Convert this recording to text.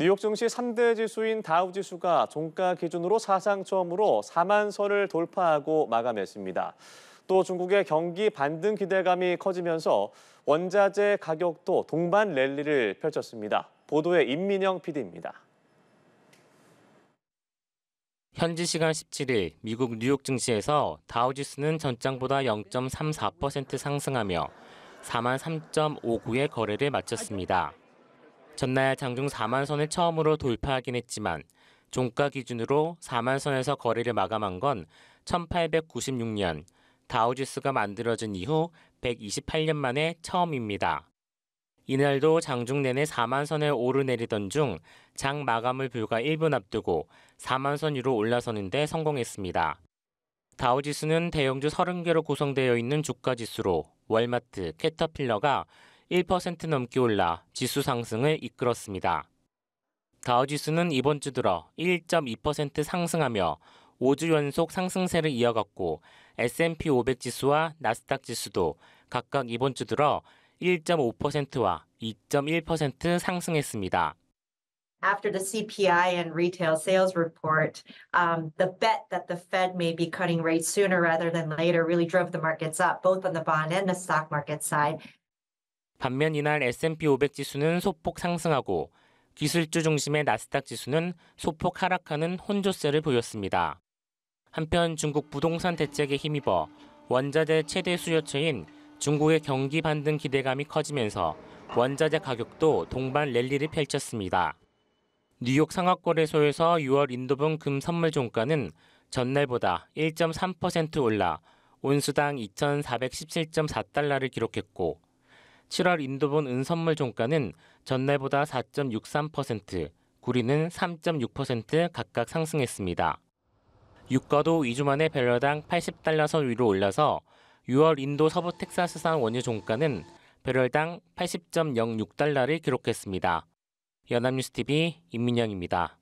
뉴욕 증시 3대 지수인 다우 지수가 종가 기준으로 사상 처음으로 4만 선을 돌파하고 마감했습니다. 또 중국의 경기 반등 기대감이 커지면서 원자재 가격도 동반 랠리를 펼쳤습니다. 보도에 임민영 PD입니다. 현지 시간 17일 미국 뉴욕 증시에서 다우지수는 전장보다 0.34% 상승하며 43.59의 거래를 마쳤습니다. 전날 장중 4만 선을 처음으로 돌파하긴 했지만 종가 기준으로 4만 선에서 거래를 마감한 건 1896년 다우지수가 만들어진 이후 128년 만에 처음입니다. 이날도 장중 내내 4만 선을 오르내리던 중 장 마감을 불과 1분 앞두고 4만 선 위로 올라서는데 성공했습니다. 다우지수는 대형주 30개로 구성되어 있는 주가지수로 월마트, 캐터필러가 1% 넘게 올라 지수 상승을 이끌었습니다. 다우지수는 이번 주 들어 1.2% 상승하며 5주 연속 상승세를 이어갔고 S&P 500 지수와 나스닥 지수도 각각 이번 주 들어 1.5%와 2.1% 상승했습니다. after the CPI and retail sales report, um, the bet that the Fed may be cutting rates sooner rather than later really drove the markets up, both on the bond and the stock market side. 반면 이날 S&P 500 지수는 소폭 상승하고 기술주 중심의 나스닥 지수는 소폭 하락하는 혼조세를 보였습니다. 한편 중국 부동산 대책에 힘입어 원자재 최대 수요처인 중국의 경기 반등 기대감이 커지면서 원자재 가격도 동반 랠리를 펼쳤습니다. 뉴욕 상업거래소에서 6월 인도분 금 선물 종가는 전날보다 1.3% 올라 온수당 2,417.4달러를 기록했고 7월 인도본 은선물 종가는 전날보다 4.63%, 구리는 3.6% 각각 상승했습니다. 유가도 2주 만에 배럴당 80달러 선 위로 올라서 6월 인도 서부 텍사스산 원유 종가는 배럴당 80.06달러를 기록했습니다. 연합뉴스TV 임민영입니다.